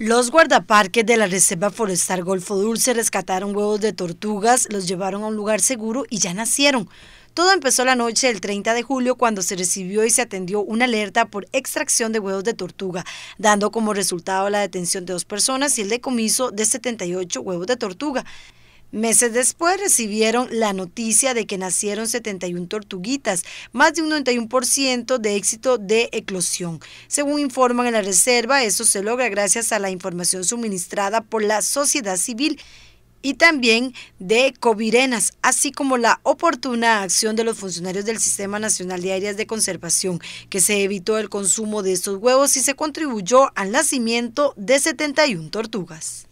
Los guardaparques de la Reserva Forestal Golfo Dulce rescataron huevos de tortugas, los llevaron a un lugar seguro y ya nacieron. Todo empezó la noche del 30 de julio cuando se recibió y se atendió una alerta por extracción de huevos de tortuga, dando como resultado la detención de dos personas y el decomiso de 78 huevos de tortuga. Meses después recibieron la noticia de que nacieron 71 tortuguitas, más de un 91% de éxito de eclosión. Según informan en la reserva, eso se logra gracias a la información suministrada por la sociedad civil y también de Covirenas, así como la oportuna acción de los funcionarios del Sistema Nacional de Áreas de Conservación, que se evitó el consumo de estos huevos y se contribuyó al nacimiento de 71 tortugas.